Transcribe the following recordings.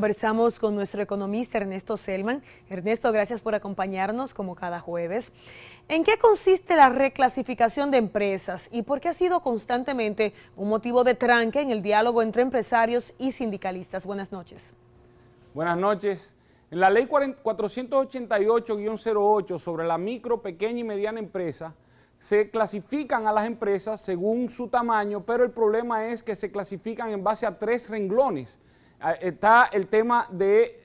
Conversamos con nuestro economista Ernesto Selman. Ernesto, gracias por acompañarnos como cada jueves. ¿En qué consiste la reclasificación de empresas y por qué ha sido constantemente un motivo de tranque en el diálogo entre empresarios y sindicalistas? Buenas noches. Buenas noches. En la ley 488-08 sobre la micro, pequeña y mediana empresa, se clasifican a las empresas según su tamaño, pero el problema es que se clasifican en base a tres renglones Ah, está el tema de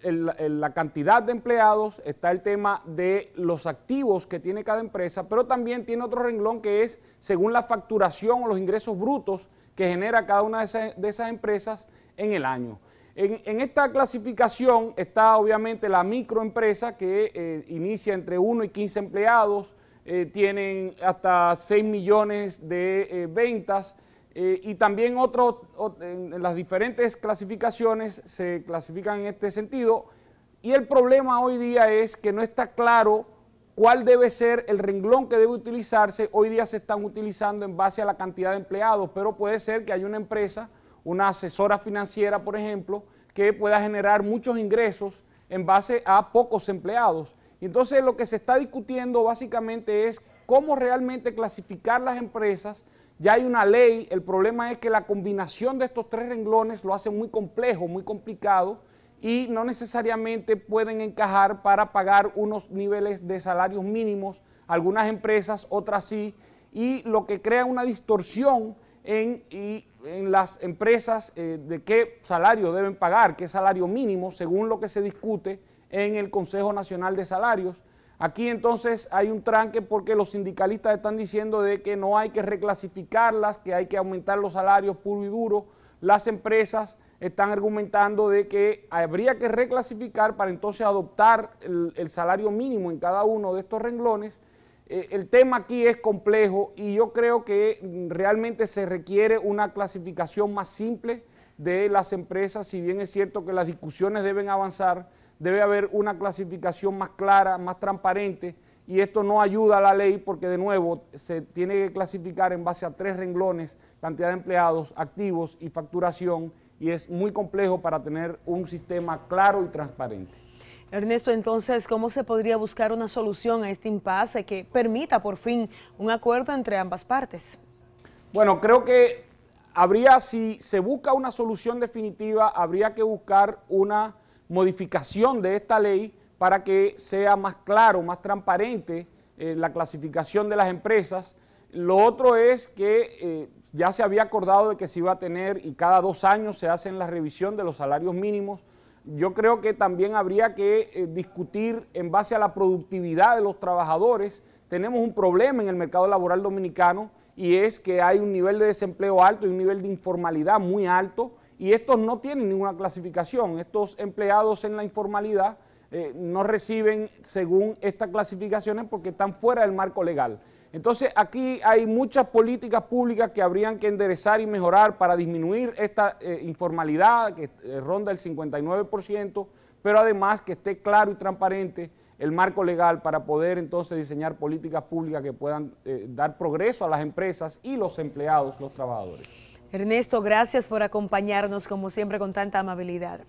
la cantidad de empleados, está el tema de los activos que tiene cada empresa, pero también tiene otro renglón que es según la facturación o los ingresos brutos que genera cada una de esas, empresas en el año. En, esta clasificación está obviamente la microempresa que eh, inicia entre 1 y 15 empleados, eh, tienen hasta 6 millones de eh, ventas, eh, y también otros, las diferentes clasificaciones se clasifican en este sentido. Y el problema hoy día es que no está claro cuál debe ser el renglón que debe utilizarse. Hoy día se están utilizando en base a la cantidad de empleados, pero puede ser que haya una empresa, una asesora financiera, por ejemplo, que pueda generar muchos ingresos en base a pocos empleados. Y entonces lo que se está discutiendo básicamente es cómo realmente clasificar las empresas ya hay una ley, el problema es que la combinación de estos tres renglones lo hace muy complejo, muy complicado y no necesariamente pueden encajar para pagar unos niveles de salarios mínimos, algunas empresas, otras sí, y lo que crea una distorsión en, las empresas eh, de qué salario deben pagar, qué salario mínimo, según lo que se discute en el Consejo Nacional de Salarios. Aquí entonces hay un tranque porque los sindicalistas están diciendo de que no hay que reclasificarlas, que hay que aumentar los salarios puro y duro. Las empresas están argumentando de que habría que reclasificar para entonces adoptar el, salario mínimo en cada uno de estos renglones. Eh, el tema aquí es complejo y yo creo que realmente se requiere una clasificación más simple, de las empresas, si bien es cierto que las discusiones deben avanzar, debe haber una clasificación más clara, más transparente, y esto no ayuda a la ley porque de nuevo se tiene que clasificar en base a tres renglones, cantidad de empleados, activos y facturación, y es muy complejo para tener un sistema claro y transparente. Ernesto, entonces, ¿cómo se podría buscar una solución a este impasse que permita por fin un acuerdo entre ambas partes? Bueno, creo que habría, si se busca una solución definitiva, habría que buscar una modificación de esta ley para que sea más claro, más transparente eh, la clasificación de las empresas. Lo otro es que eh, ya se había acordado de que se iba a tener y cada dos años se hacen la revisión de los salarios mínimos. Yo creo que también habría que eh, discutir en base a la productividad de los trabajadores. Tenemos un problema en el mercado laboral dominicano y es que hay un nivel de desempleo alto y un nivel de informalidad muy alto y estos no tienen ninguna clasificación. Estos empleados en la informalidad eh, no reciben según estas clasificaciones porque están fuera del marco legal. Entonces aquí hay muchas políticas públicas que habrían que enderezar y mejorar para disminuir esta eh, informalidad que eh, ronda el 59%, pero además que esté claro y transparente el marco legal para poder entonces diseñar políticas públicas que puedan eh, dar progreso a las empresas y los empleados, los trabajadores. Ernesto, gracias por acompañarnos como siempre con tanta amabilidad.